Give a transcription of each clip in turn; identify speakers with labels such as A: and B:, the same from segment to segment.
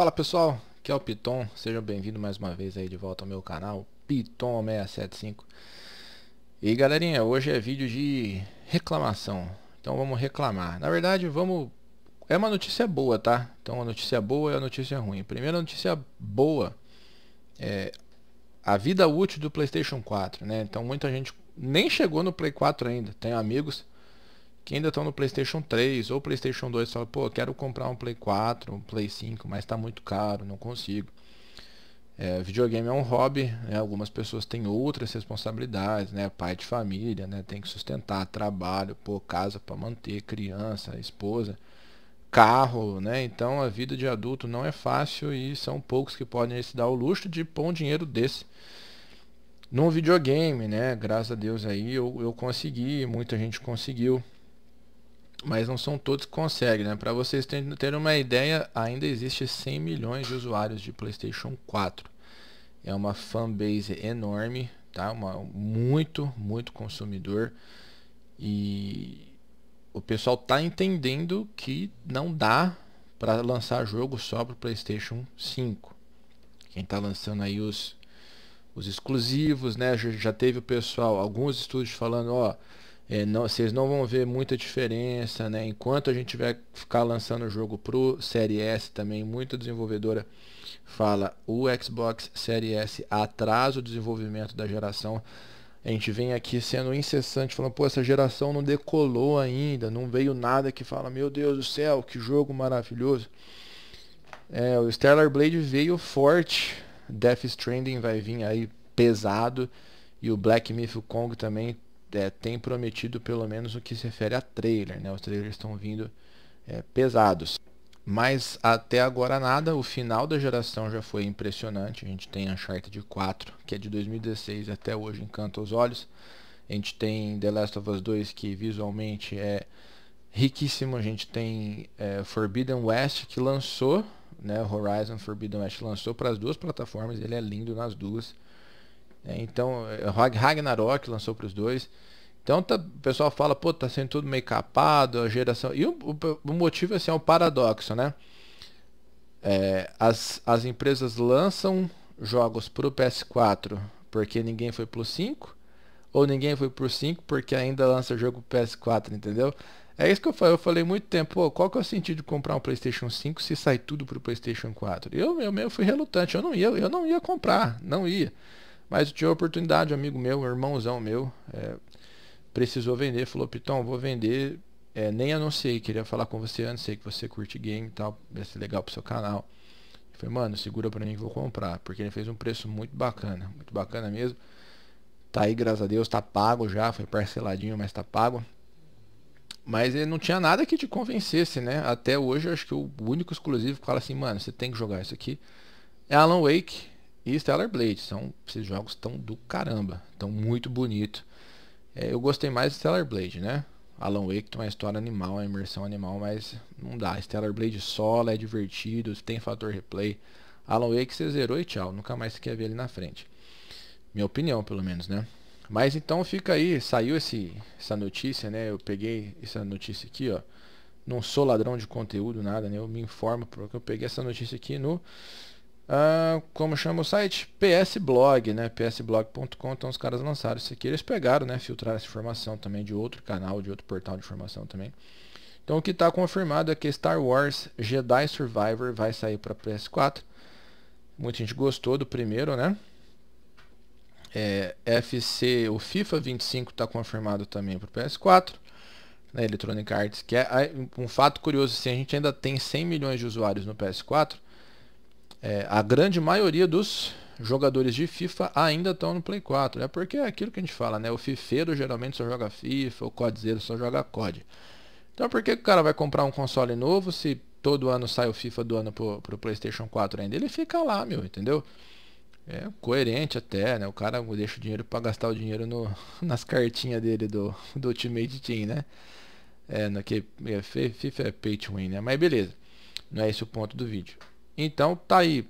A: Fala pessoal, aqui é o Piton, sejam bem-vindos mais uma vez aí de volta ao meu canal Piton675 E galerinha, hoje é vídeo de reclamação, então vamos reclamar Na verdade, vamos... é uma notícia boa, tá? Então a notícia boa e é a notícia ruim Primeira notícia boa é a vida útil do Playstation 4, né? Então muita gente nem chegou no Play 4 ainda, tenho amigos que ainda estão no PlayStation 3 ou PlayStation 2, fala, pô, quero comprar um Play 4, um Play 5, mas está muito caro, não consigo. É, videogame é um hobby, né? algumas pessoas têm outras responsabilidades, né? Pai de família, né? Tem que sustentar trabalho, pô, casa para manter, criança, esposa, carro, né? Então a vida de adulto não é fácil e são poucos que podem se dar o luxo de pôr um dinheiro desse num videogame, né? Graças a Deus aí eu, eu consegui, muita gente conseguiu mas não são todos que conseguem, né? Para vocês terem uma ideia, ainda existe 100 milhões de usuários de PlayStation 4. É uma fanbase enorme, tá? Uma, muito, muito consumidor e o pessoal tá entendendo que não dá para lançar jogo só para PlayStation 5. Quem tá lançando aí os os exclusivos, né? Já, já teve o pessoal, alguns estúdios falando, ó, oh, é, não, vocês não vão ver muita diferença, né? Enquanto a gente vai ficar lançando o jogo pro Série S também, muita desenvolvedora fala o Xbox Série S atrasa o desenvolvimento da geração. A gente vem aqui sendo incessante, falando, pô, essa geração não decolou ainda, não veio nada que fala, meu Deus do céu, que jogo maravilhoso. É, o Stellar Blade veio forte, Death Stranding vai vir aí pesado, e o Black Myth Kong também é, tem prometido pelo menos o que se refere a trailer. Né? Os trailers estão vindo é, pesados. Mas até agora nada, o final da geração já foi impressionante. A gente tem a Uncharted 4, que é de 2016 até hoje, encanta os olhos. A gente tem The Last of Us 2, que visualmente é riquíssimo. A gente tem é, Forbidden West, que lançou, né? Horizon Forbidden West lançou para as duas plataformas. Ele é lindo nas duas. Né? então, eh, Ragnarok lançou para os dois. Então tá, o pessoal fala, pô, tá sendo tudo meio capado, a geração. E o, o, o motivo assim, é um paradoxo, né? É, as, as empresas lançam jogos para o PS4 porque ninguém foi para o 5, ou ninguém foi para o 5 porque ainda lança jogo PS4, entendeu? É isso que eu falei, eu falei muito tempo, pô, qual que é o sentido de comprar um PlayStation 5 se sai tudo pro PlayStation 4? Eu, eu mesmo fui relutante, eu não ia, eu não ia comprar, não ia. Mas tinha oportunidade, um amigo meu, um irmãozão meu, é, precisou vender, falou, Pitão, vou vender, é, nem anunciei, queria falar com você antes, sei que você curte game e tal, vai ser legal pro seu canal. Eu falei, mano, segura pra mim que vou comprar, porque ele fez um preço muito bacana, muito bacana mesmo. Tá aí, graças a Deus, tá pago já, foi parceladinho, mas tá pago. Mas ele não tinha nada que te convencesse, né? Até hoje, acho que o único exclusivo que fala assim, mano, você tem que jogar isso aqui é Alan Wake e Stellar Blade. São, esses jogos estão do caramba, estão muito bonito. É, eu gostei mais de Stellar Blade, né? Alan Wake tem uma história animal, uma imersão animal, mas não dá. Stellar Blade solo é divertido, tem fator replay. Alan Wake você zerou e tchau, nunca mais você quer ver ele na frente. Minha opinião, pelo menos, né? Mas então fica aí, saiu esse, essa notícia, né? Eu peguei essa notícia aqui, ó. Não sou ladrão de conteúdo, nada, né? Eu me informo porque eu peguei essa notícia aqui no Uh, como chama o site? PSblog, né? psblog.com. Então os caras lançaram isso aqui. Eles pegaram, né? Filtraram essa informação também de outro canal, de outro portal de informação também. Então o que está confirmado é que Star Wars Jedi Survivor vai sair para PS4. Muita gente gostou do primeiro, né? É, FC, o FIFA 25 está confirmado também para o PS4 na né? Electronic Arts, que é um fato curioso, se assim, a gente ainda tem 100 milhões de usuários no PS4, é, a grande maioria dos jogadores de FIFA ainda estão no Play 4. É né? porque é aquilo que a gente fala, né? O fifeiro geralmente só joga FIFA, o codzeiro só joga COD. Então por que o cara vai comprar um console novo se todo ano sai o FIFA do ano pro, pro PlayStation 4 ainda? Ele fica lá, meu, entendeu? É coerente até, né? O cara deixa o dinheiro para gastar o dinheiro no, nas cartinhas dele do, do Ultimate Team, né? É, no que, é, FIFA é pay to win, né? Mas beleza, não é esse o ponto do vídeo. Então tá aí,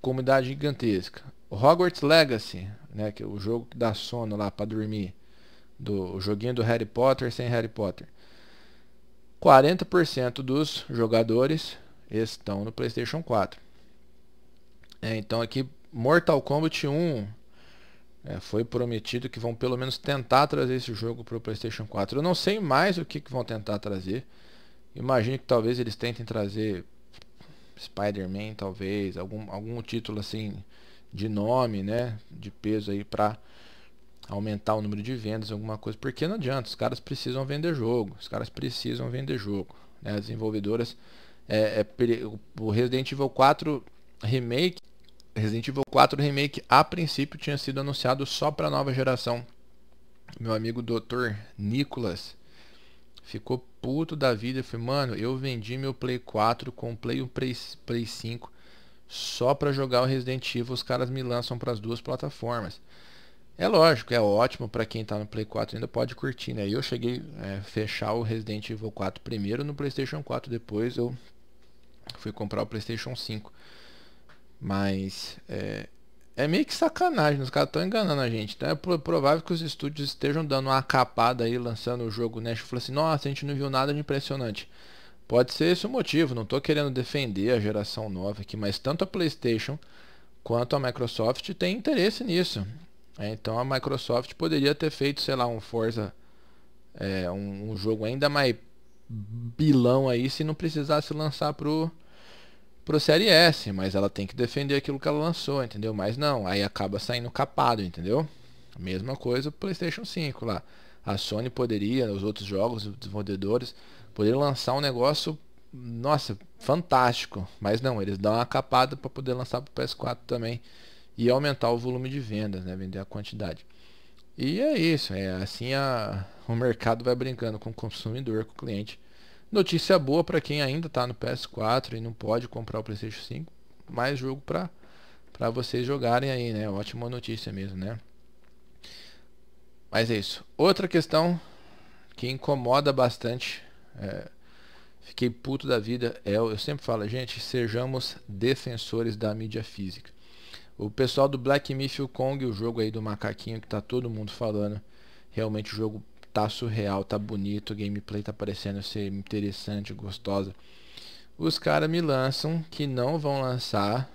A: comunidade gigantesca. Hogwarts Legacy, né, que é o jogo que dá sono lá para dormir, do o joguinho do Harry Potter sem Harry Potter. 40% dos jogadores estão no PlayStation 4. É, então aqui Mortal Kombat 1 é, foi prometido que vão pelo menos tentar trazer esse jogo para o PlayStation 4. Eu não sei mais o que, que vão tentar trazer. Imagino que talvez eles tentem trazer Spider-Man talvez, algum, algum título assim de nome, né, de peso aí para aumentar o número de vendas, alguma coisa, porque não adianta, os caras precisam vender jogo, os caras precisam vender jogo, né, as desenvolvedoras, é, é, o Resident Evil 4 Remake, Resident Evil 4 Remake a princípio tinha sido anunciado só para nova geração, meu amigo Dr. Nicolas Ficou puto da vida. Eu falei, mano, eu vendi meu Play 4, comprei o um Play, Play 5 só pra jogar o Resident Evil. Os caras me lançam para as duas plataformas. É lógico, é ótimo para quem tá no Play 4 ainda pode curtir, né? Eu cheguei a é, fechar o Resident Evil 4 primeiro no PlayStation 4, depois eu fui comprar o PlayStation 5. Mas é, é meio que sacanagem, né? os caras estão enganando a gente. Então é provável que os estúdios estejam dando uma capada aí, lançando o jogo, né? Falou assim, nossa, a gente não viu nada de impressionante. Pode ser esse o motivo, não estou querendo defender a geração nova aqui, mas tanto a Playstation quanto a Microsoft tem interesse nisso. É, então a Microsoft poderia ter feito, sei lá, um Forza, é, um, um, jogo ainda mais bilão aí, se não precisasse lançar pro, pro Série S, mas ela tem que defender aquilo que ela lançou, entendeu? Mas não, aí acaba saindo capado, entendeu? Mesma coisa o PlayStation 5 lá. A Sony poderia, os outros jogos, os desenvolvedores, poderiam lançar um negócio, nossa, fantástico. Mas não, eles dão uma capada para poder lançar pro PS4 também e aumentar o volume de vendas, né? Vender a quantidade. E é isso, é assim a, o mercado vai brincando com o consumidor, com o cliente Notícia boa para quem ainda está no PS4 e não pode comprar o PlayStation 5, mais jogo para para vocês jogarem aí, né? Ótima notícia mesmo, né? Mas é isso. Outra questão que incomoda bastante, é, fiquei puto da vida, é eu sempre falo, gente, sejamos defensores da mídia física. O pessoal do Black Myth Kong, o jogo aí do macaquinho que tá todo mundo falando, realmente o jogo tá surreal, tá bonito, o gameplay tá parecendo ser interessante, gostosa. Os caras me lançam que não vão lançar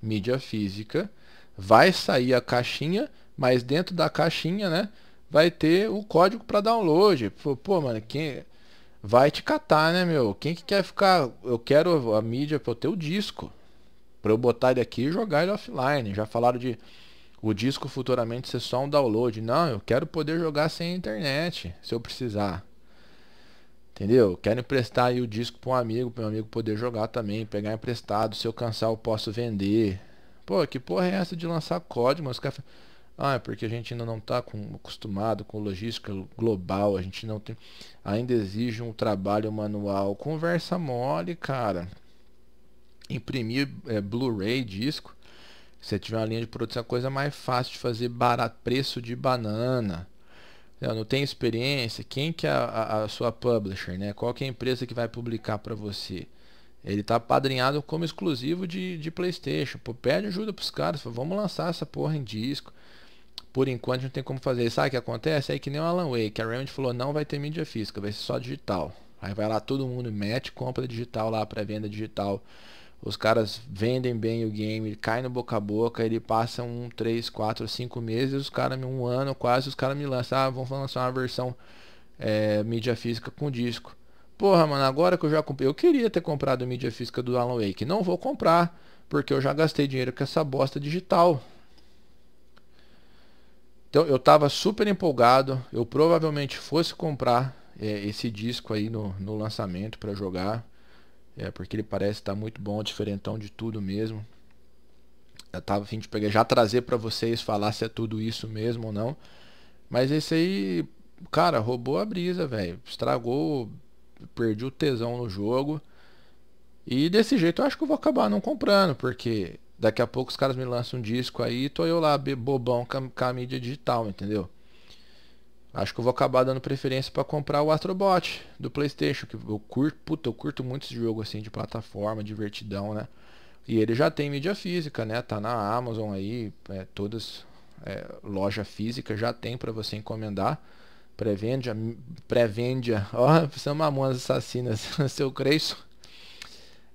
A: mídia física. Vai sair a caixinha, mas dentro da caixinha, né, vai ter o código para download. Pô, pô, mano, quem vai te catar, né, meu? Quem que quer ficar, eu quero a mídia para eu ter o disco, para eu botar ele aqui e jogar ele offline. Já falaram de o disco futuramente ser só um download. Não, eu quero poder jogar sem internet, se eu precisar. Entendeu? Quero emprestar aí o disco para um amigo, para meu amigo poder jogar também, pegar emprestado, se eu cansar eu posso vender. Pô, que porra é essa de lançar código? Mas cara... Ah, é porque a gente ainda não está acostumado com logística global, a gente não tem. Ainda exige um trabalho manual. Conversa mole, cara. Imprimir é, Blu-ray disco você tiver uma linha de produtos, é a coisa mais fácil de fazer barato, preço de banana. Eu não tem experiência, quem que é a, a, sua publisher, né? Qual que é a empresa que vai publicar para você? Ele tá padrinhado como exclusivo de, de Playstation. Pô, pede ajuda pros caras, fala, vamos lançar essa porra em disco. Por enquanto não tem como fazer. E sabe o que acontece? É que nem o Alan Wake, que a Remedy falou, não vai ter mídia física, vai ser só digital. Aí vai lá todo mundo, mete compra digital lá, pré-venda digital os caras vendem bem o game, cai no boca a boca, ele passa um 3, 4, 5 meses, os caras, um ano quase, os caras me lançam, ah, vão lançar uma versão é, mídia física com disco. Porra, mano, agora que eu já comprei, eu queria ter comprado mídia física do Alan Wake, não vou comprar, porque eu já gastei dinheiro com essa bosta digital. Então eu tava super empolgado, eu provavelmente fosse comprar é, esse disco aí no, no lançamento para jogar é, porque ele parece estar tá muito bom, diferentão de tudo mesmo. Eu tava a fim de pegar, já trazer para vocês falar se é tudo isso mesmo ou não. Mas esse aí, cara, roubou a brisa, velho. Estragou, perdi o tesão no jogo. E desse jeito eu acho que eu vou acabar não comprando, porque daqui a pouco os caras me lançam um disco aí e tô eu lá bobão com a, com a mídia digital, entendeu? Acho que eu vou acabar dando preferência para comprar o Astrobot do PlayStation, que eu curto, puta, eu curto muito esse jogo assim de plataforma, divertidão, né? E ele já tem mídia física, né? Tá na Amazon aí, é, todas é, loja física já tem para você encomendar. Pré-venda, pré-venda. Ó, são mamonas assassinas, seu Creyson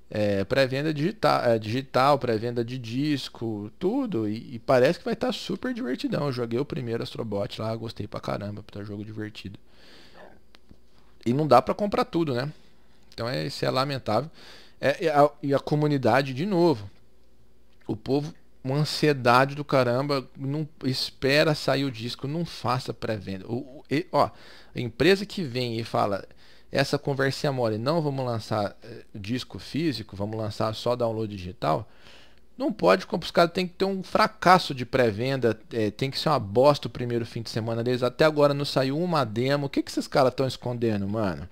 A: é, pré-venda digital, é, digital pré-venda de disco, tudo. E, e parece que vai estar tá super divertidão. Eu joguei o primeiro Astrobot lá, gostei pra caramba, tá jogo divertido. E não dá para comprar tudo, né? Então é, isso é lamentável. É, e, a, e a comunidade, de novo, o povo, uma ansiedade do caramba, não espera sair o disco, não faça pré-venda. Ó, a empresa que vem e fala, essa conversinha mole, não vamos lançar eh, disco físico, vamos lançar só download digital, não pode, os caras tem que ter um fracasso de pré-venda, é, tem que ser uma bosta o primeiro fim de semana deles. Até agora não saiu uma demo. O que, que esses caras estão escondendo, mano?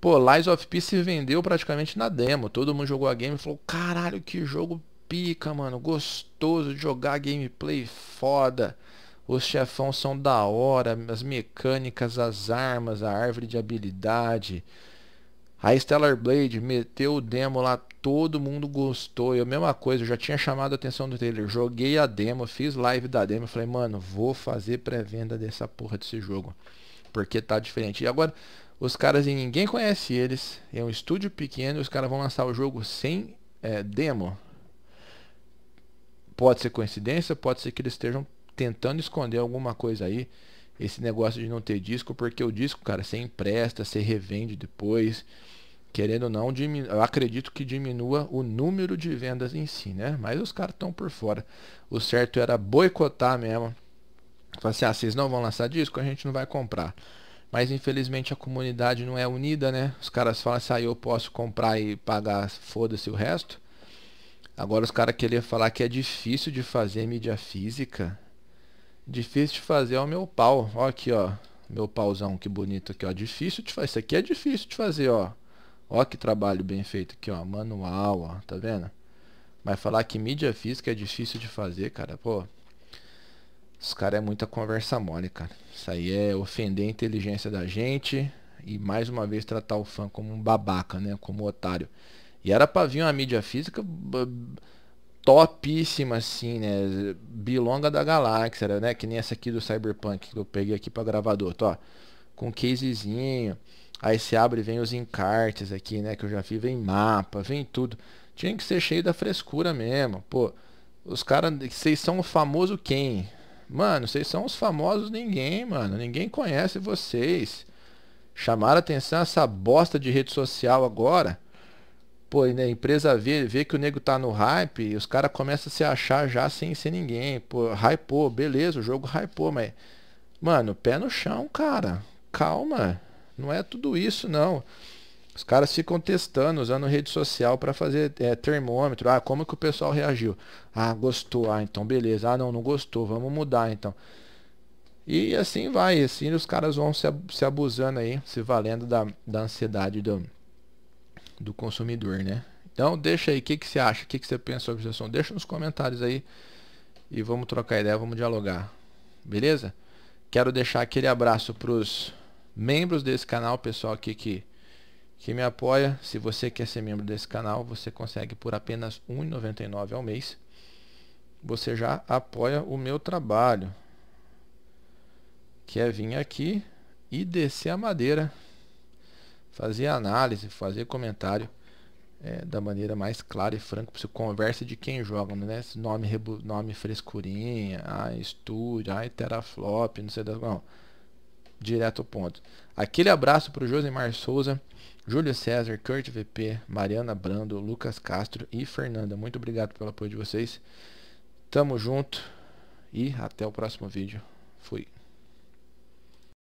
A: Pô, Lies of P se vendeu praticamente na demo. Todo mundo jogou a game e falou: caralho, que jogo pica, mano. Gostoso de jogar gameplay foda. Os chefão são da hora, as mecânicas, as armas, a árvore de habilidade. A Stellar Blade meteu o demo lá, todo mundo gostou. Eu, mesma coisa, eu já tinha chamado a atenção do trailer. Joguei a demo, fiz live da demo. Falei, mano, vou fazer pré-venda dessa porra desse jogo. Porque tá diferente. E agora, os caras, e ninguém conhece eles. É um estúdio pequeno. Os caras vão lançar o jogo sem é, demo. Pode ser coincidência, pode ser que eles estejam tentando esconder alguma coisa aí. Esse negócio de não ter disco, porque o disco, cara, você empresta, você revende depois. Querendo ou não, diminu... eu acredito que diminua o número de vendas em si, né? Mas os caras estão por fora. O certo era boicotar mesmo. Falar assim, ah, vocês não vão lançar disco, a gente não vai comprar. Mas infelizmente a comunidade não é unida, né? Os caras falam assim, ah, eu posso comprar e pagar, foda-se o resto. Agora os caras queriam falar que é difícil de fazer mídia física. Difícil de fazer é o meu pau. Ó aqui, ó. Meu pauzão, que bonito aqui, ó. Difícil de fazer. Isso aqui é difícil de fazer, ó. Ó que trabalho bem feito aqui, ó. Manual, ó. Tá vendo? Mas falar que mídia física é difícil de fazer, cara, pô. Os caras é muita conversa mole, cara. Isso aí é ofender a inteligência da gente e mais uma vez tratar o fã como um babaca, né? Como um otário. E era pra vir uma mídia física topíssima, assim, né? Bilonga da galáxia, né? Que nem essa aqui do Cyberpunk que eu peguei aqui pra gravador, tô, ó. Com casezinho. Aí se abre vem os encartes aqui, né? Que eu já vi, vem mapa, vem tudo. Tinha que ser cheio da frescura mesmo. Pô, os caras, vocês são o famoso quem? Mano, vocês são os famosos ninguém, mano. Ninguém conhece vocês. Chamaram atenção essa bosta de rede social agora. Pô, né, a empresa vê, vê que o nego tá no hype e os caras começam a se achar já sem ser ninguém. Pô, hypou, beleza, o jogo hypou, mas. Mano, pé no chão, cara. Calma. Não é tudo isso, não. Os caras ficam testando, usando rede social para fazer é, termômetro. Ah, como que o pessoal reagiu? Ah, gostou. Ah, então beleza. Ah, não, não gostou. Vamos mudar então. E assim vai. Assim os caras vão se, se abusando aí, se valendo da, da ansiedade do, do consumidor, né? Então deixa aí, o que, que você acha, o que, que você pensa sobre a assunto? Deixa nos comentários aí e vamos trocar ideia, vamos dialogar, beleza? Quero deixar aquele abraço para os membros desse canal, pessoal aqui que, que me apoia. Se você quer ser membro desse canal, você consegue por apenas R$ 1,99 ao mês. Você já apoia o meu trabalho, que é vir aqui e descer a madeira fazer análise, fazer comentário é, da maneira mais clara e franca possível. Conversa de quem joga, né? nome, nome frescurinha, ah, estúdio, ah, teraflop, não sei das. Não. Direto ao ponto. Aquele abraço para o Josemar Souza, Júlio César, Kurt VP, Mariana Brando, Lucas Castro e Fernanda. Muito obrigado pelo apoio de vocês. Tamo junto e até o próximo vídeo. Fui.